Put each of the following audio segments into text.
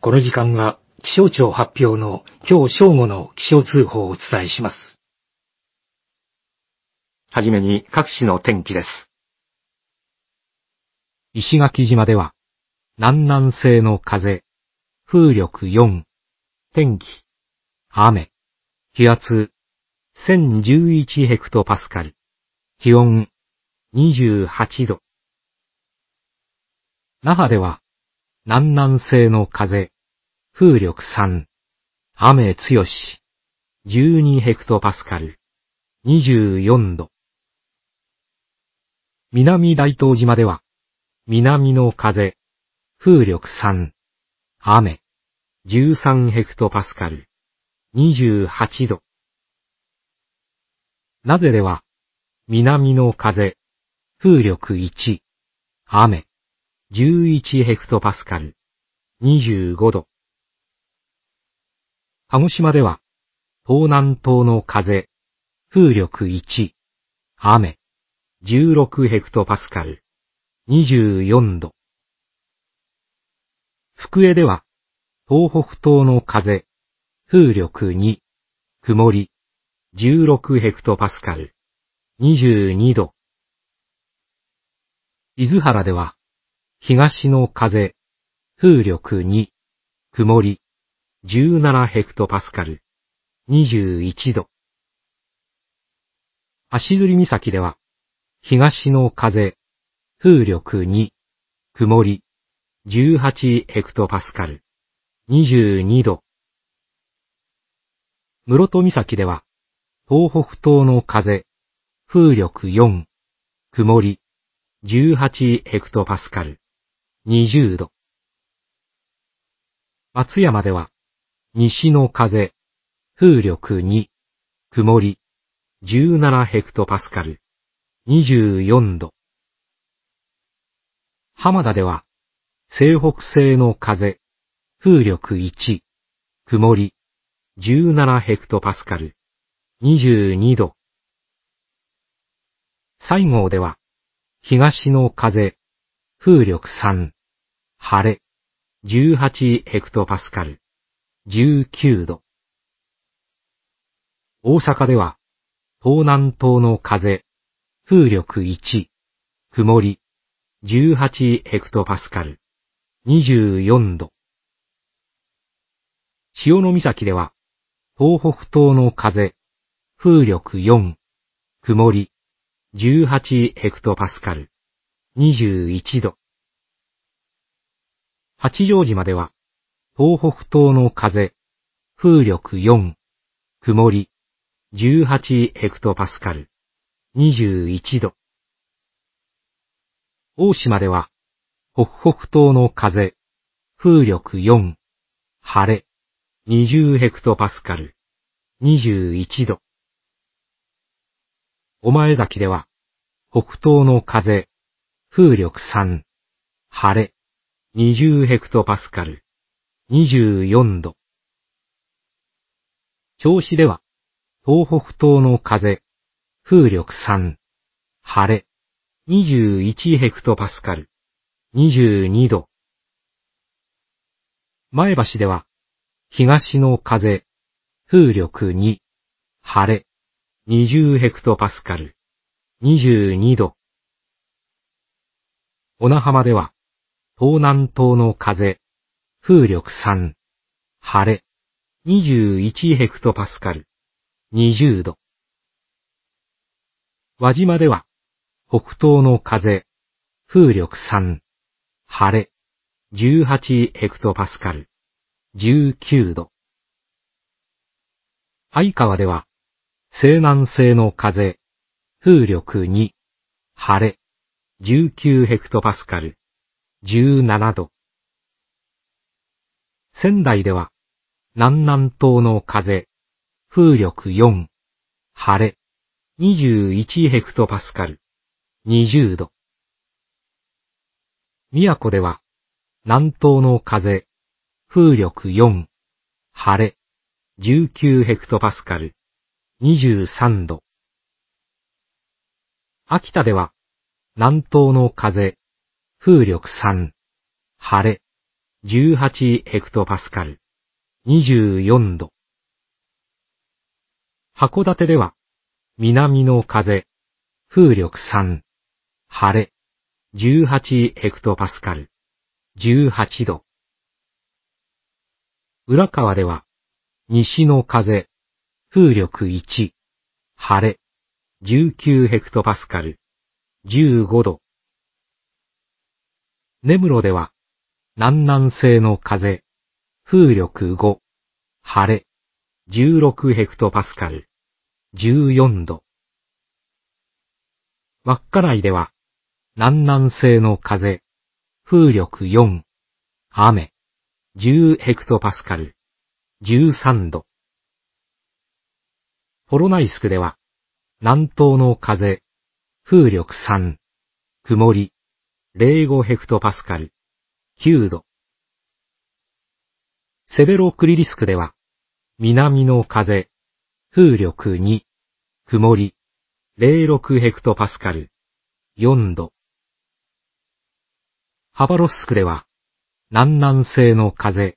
この時間は気象庁発表の今日正午の気象通報をお伝えします。はじめに各地の天気です。石垣島では、南南西の風、風力4、天気、雨、気圧、1011ヘクトパスカル、気温、28度。那覇では、南南西の風、風力3、雨強し、12ヘクトパスカル、24度。南大東島では、南の風、風力3、雨、13ヘクトパスカル、28度。なぜでは、南の風、風力1、雨、11ヘクトパスカル、25度。鹿児島では、東南東の風、風力1、雨、16ヘクトパスカル、24度。福江では、東北東の風、風力2、曇り、16ヘクトパスカル、22度。伊豆原では、東の風、風力2、曇り、17ヘクトパスカル、21度。足摺岬では、東の風、風力2、曇り、18ヘクトパスカル、22度。室戸岬では、東北東の風、風力4、曇り、18ヘクトパスカル、20度。松山では、西の風、風力2、曇り、17ヘクトパスカル、24度。浜田では、西北西の風、風力1、曇り、17ヘクトパスカル、22度。西郷では、東の風、風力3、晴れ、18ヘクトパスカル、19度。大阪では、東南東の風、風力1、曇り、18ヘクトパスカル、24度。潮の岬では、東北東の風、風力4、曇り、18ヘクトパスカル、21度。八丈島では、東北東の風、風力4、曇り、18ヘクトパスカル、21度。大島では、北北東の風、風力4、晴れ、20ヘクトパスカル、21度。お前崎では、北東の風、風力3、晴れ、20ヘクトパスカル、24度。調子では、東北東の風、風力3、晴れ、21ヘクトパスカル、22度。前橋では、東の風、風力2、晴れ、20ヘクトパスカル、22度。小名浜では、東南東の風、風力3、晴れ、21ヘクトパスカル、20度。輪島では、北東の風、風力3、晴れ、18ヘクトパスカル、19度。相川では、西南西の風、風力2、晴れ、19ヘクトパスカル、17度。仙台では、南南東の風、風力4、晴れ、21ヘクトパスカル、20度。宮古では、南東の風、風力4、晴れ、19ヘクトパスカル、23度。秋田では、南東の風、風力3、晴れ、18ヘクトパスカル、24度。函館では、南の風、風力3、晴れ、18ヘクトパスカル、18度。浦川では、西の風、風力1、晴れ、19ヘクトパスカル、15度。根室では、南南西の風、風力5、晴れ、16ヘクトパスカル、14度。稚内では、南南西の風、風力4、雨、10ヘクトパスカル、13度。ホロナイスクでは、南東の風、風力3、曇り、05ヘクトパスカル、9度。セベロクリリスクでは、南の風、風力2、曇り、06ヘクトパスカル、4度。ハバロスクでは、南南西の風、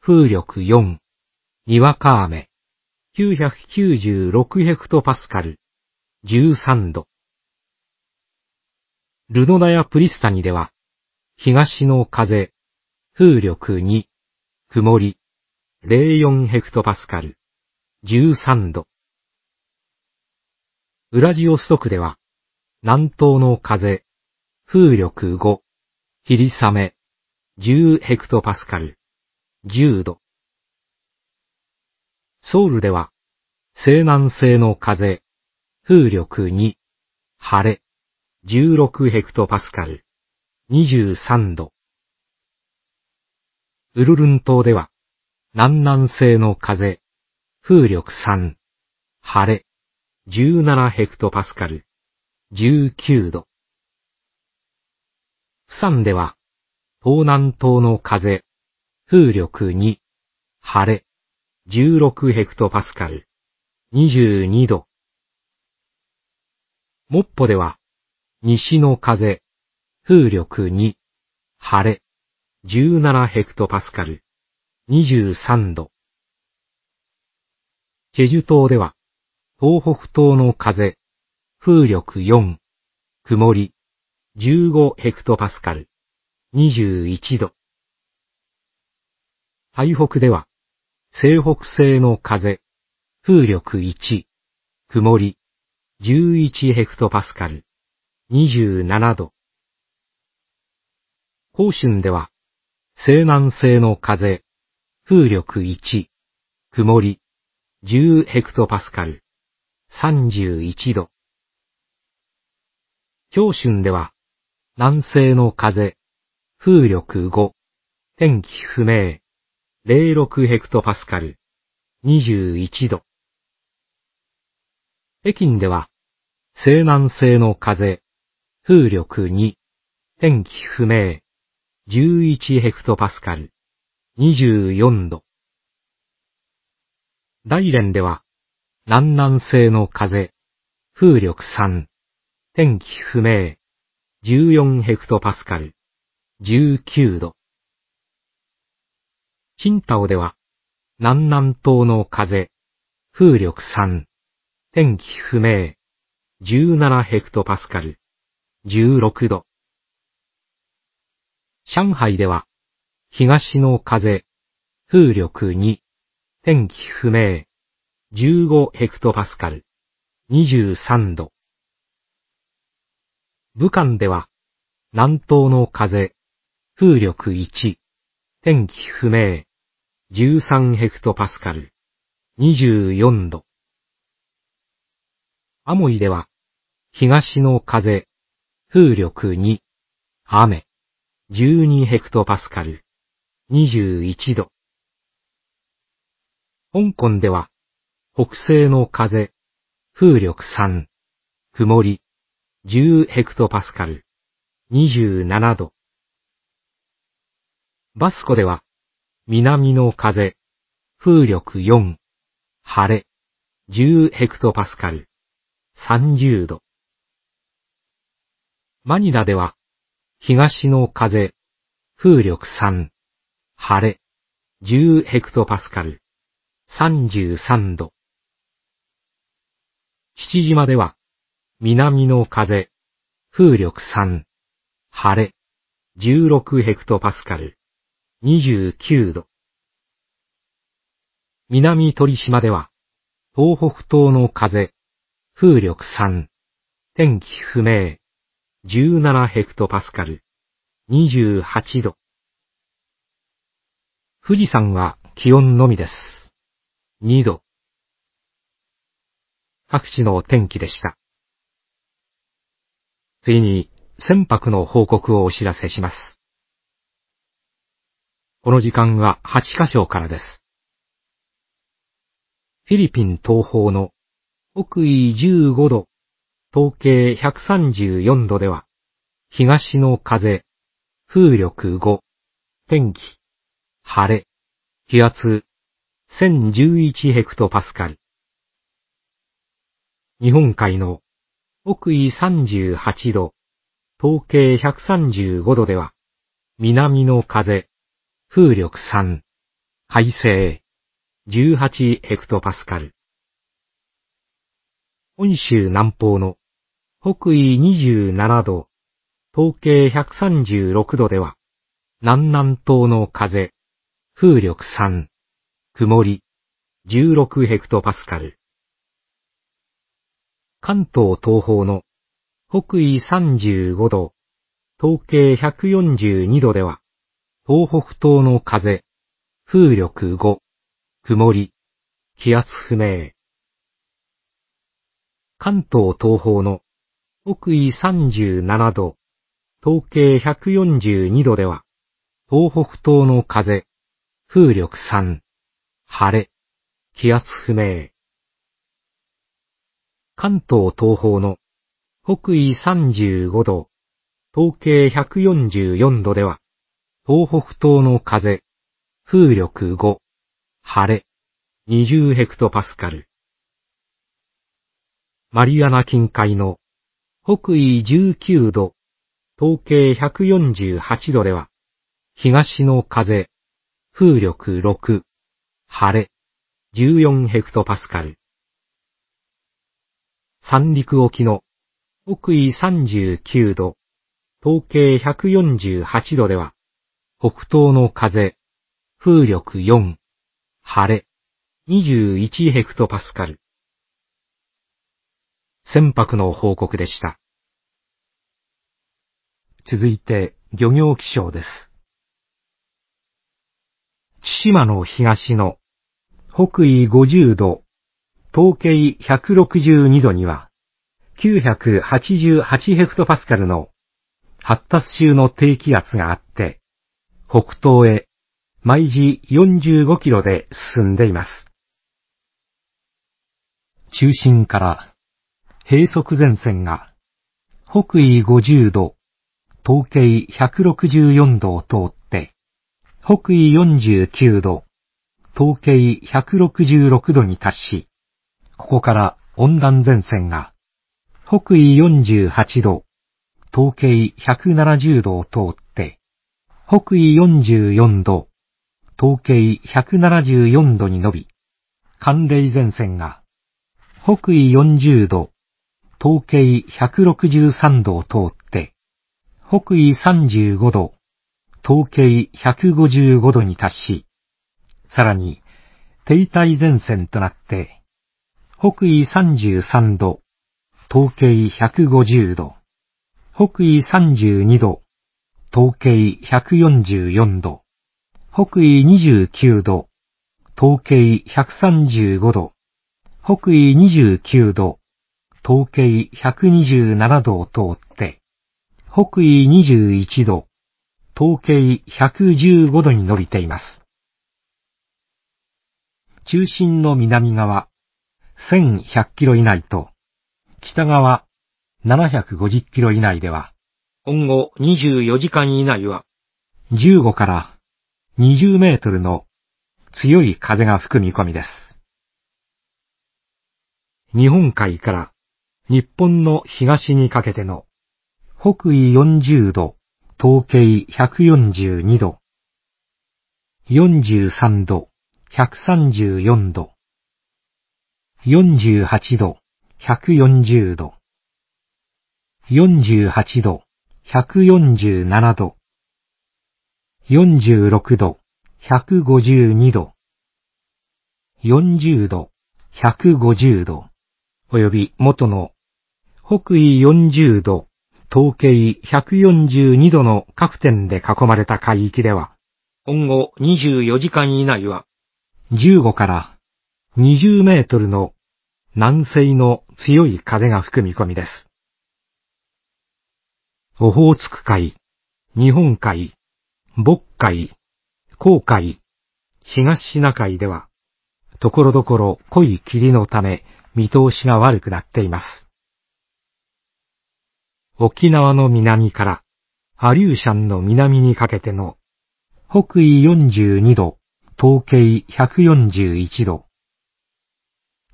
風力4、にわか雨、996ヘクトパスカル、13度。ルノナやプリスタニでは、東の風、風力2、曇り、04ヘクトパスカル、13度。ウラジオストクでは、南東の風、風力5、霧雨、10ヘクトパスカル、10度。ソウルでは、西南西の風、風力2、晴れ、16ヘクトパスカル、23度。ウルルン島では、南南西の風、風力3、晴れ、17ヘクトパスカル、19度。釜山では、東南東の風、風力2、晴れ、16ヘクトパスカル、22度。モッポでは、西の風、風力2、晴れ、17ヘクトパスカル、23度。チェジュ島では、東北東の風、風力4、曇り、15ヘクトパスカル、21度。台北では、西北西の風、風力1、曇り、11ヘクトパスカル、27度。方春では、西南西の風、風力1、曇り、10ヘクトパスカル、31度。京春では、南西の風、風力5、天気不明、06ヘクトパスカル、21度。北京では、西南西の風、風力2、天気不明、11ヘクトパスカル、24度。大連では、南南西の風、風力3、天気不明、14ヘクトパスカル、19度。チンタオでは、南南東の風、風力3、天気不明、17ヘクトパスカル、16度。上海では、東の風、風力2、天気不明、15ヘクトパスカル、23度。武漢では、南東の風、風力1、天気不明、13ヘクトパスカル、24度。アモイでは、東の風、風力2、雨、12ヘクトパスカル、21度。香港では、北西の風、風力3、曇り、10ヘクトパスカル、27度。バスコでは、南の風、風力4、晴れ、10ヘクトパスカル、30度。マニラでは、東の風、風力3、晴れ、10ヘクトパスカル、33度。七島では、南の風、風力3、晴れ、16ヘクトパスカル、29度。南鳥島では、東北東の風、風力3、天気不明、17ヘクトパスカル、28度。富士山は気温のみです。2度。各地の天気でした。次に、船舶の報告をお知らせします。この時間は8箇所からです。フィリピン東方の北緯15度統計134度では、東の風、風力5、天気、晴れ、気圧、1011ヘクトパスカル。日本海の北緯38度、統計135度では、南の風、風力3、海星、18ヘクトパスカル。本州南方の北緯27度、統計136度では、南南東の風、風力3、曇り、16ヘクトパスカル。関東東方の北緯35度、統計142度では、東北東の風、風力5、曇り、気圧不明。関東東方の北緯37度、統計142度では、東北東の風、風力3、晴れ、気圧不明。関東東方の北緯35度、統計144度では、東北東の風、風力5、晴れ、20ヘクトパスカル。マリアナ近海の北緯19度、東経148度では、東の風、風力6、晴れ、14ヘクトパスカル。三陸沖の北緯39度、東経148度では、北東の風、風力4、晴れ、21ヘクトパスカル。船舶の報告でした。続いて、漁業気象です。千島の東の北緯50度、東経162度には、988ヘクトパスカルの発達中の低気圧があって、北東へ毎時45キロで進んでいます。中心から閉塞前線が、北緯50度、東経164度を通って、北緯49度、統計166度に達し、ここから温暖前線が、北緯48度、統計170度を通って、北緯44度、統計174度に伸び、寒冷前線が、北緯40度、東経163度を通って、北緯35度、東経155度に達し、さらに、停滞前線となって、北緯33度、東経150度、北緯32度、東経144度、北緯29度、東経135度、北緯29度、東京127度を通って、北緯21度、統計115度に伸びています。中心の南側、1100キロ以内と、北側、750キロ以内では、今後24時間以内は、15から20メートルの強い風が吹く見込みです。日本海から日本の東にかけての、北緯40度、東経142度、43度、134度、48度、140度、48度、147度、46度、152度、40度、150度、および元の北緯40度、東経142度の各点で囲まれた海域では、今後24時間以内は、15から20メートルの南西の強い風が吹く見込みです。オホーツク海、日本海、渤海、黄海、東シナ海では、ところどころ濃い霧のため見通しが悪くなっています。沖縄の南から、アリューシャンの南にかけての、北緯42度、東経141度、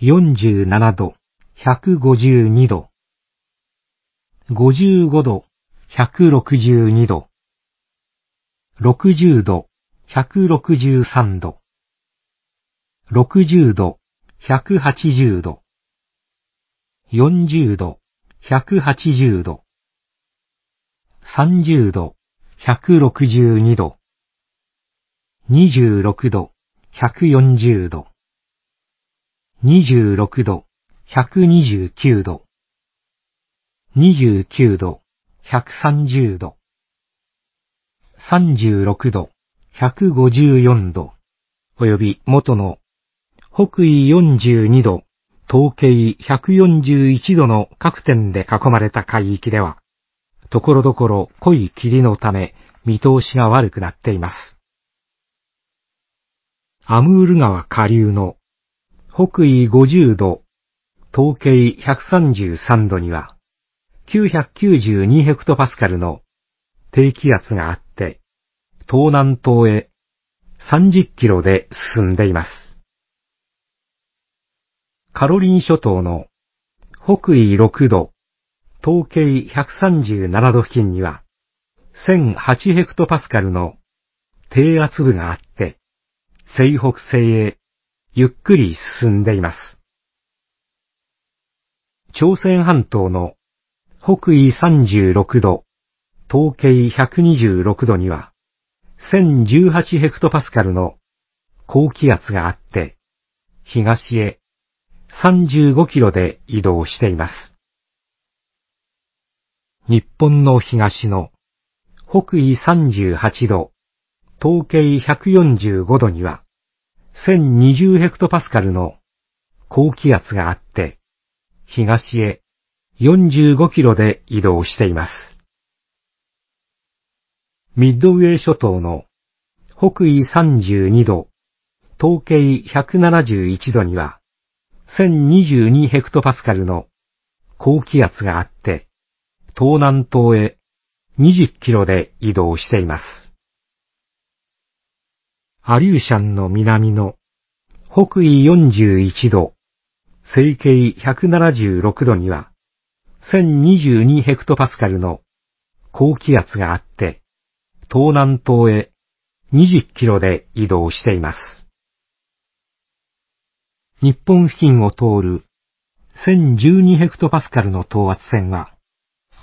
47度、152度、55度、162度、60度、163度、60度、180度、40度、180度、30度、162度。26度、140度。26度、129度。29度、130度。36度、154度。および元の北緯42度、東経141度の各点で囲まれた海域では、ところどころ濃い霧のため、見通しが悪くなっています。アムール川下流の北緯50度、統計133度には、992ヘクトパスカルの低気圧があって、東南東へ30キロで進んでいます。カロリン諸島の北緯6度、東計137度付近には、1008ヘクトパスカルの低圧部があって、西北西へゆっくり進んでいます。朝鮮半島の北緯36度、東計126度には、1018ヘクトパスカルの高気圧があって、東へ35キロで移動しています。日本の東の北緯38度、東経145度には、1020ヘクトパスカルの高気圧があって、東へ45キロで移動しています。ミッドウェー諸島の北緯32度、東経171度には、1022ヘクトパスカルの高気圧があって、東南東へ20キロで移動しています。アリューシャンの南の北緯41度、西経176度には1022ヘクトパスカルの高気圧があって、東南東へ20キロで移動しています。日本付近を通る1012ヘクトパスカルの等圧線は、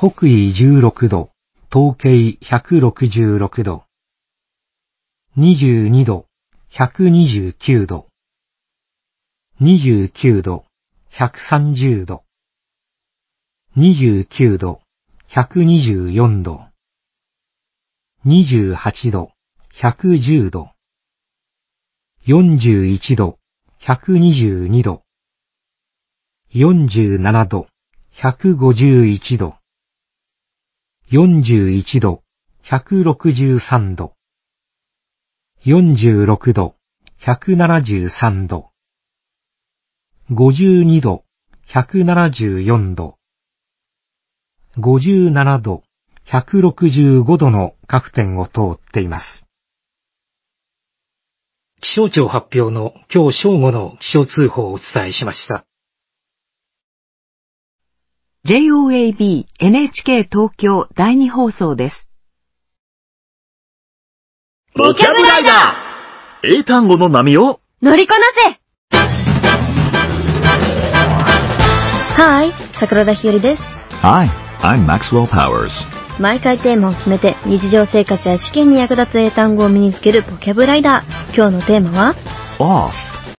北緯16度、東計166度。22度、129度。29度、130度。29度、124度。28度、110度。41度、122度。47度、151度。41度、163度。46度、173度。52度、174度。57度、165度の各点を通っています。気象庁発表の今日正午の気象通報をお伝えしました。JOAB NHK 東京第二放送です。ボキャブライダー英単語の波を乗りこなせ Hi, 桜田ひよりです。Hi, I'm Maxwell Powers. 毎回テーマを決めて日常生活や試験に役立つ英単語を身につけるボキャブライダー。今日のテーマは Off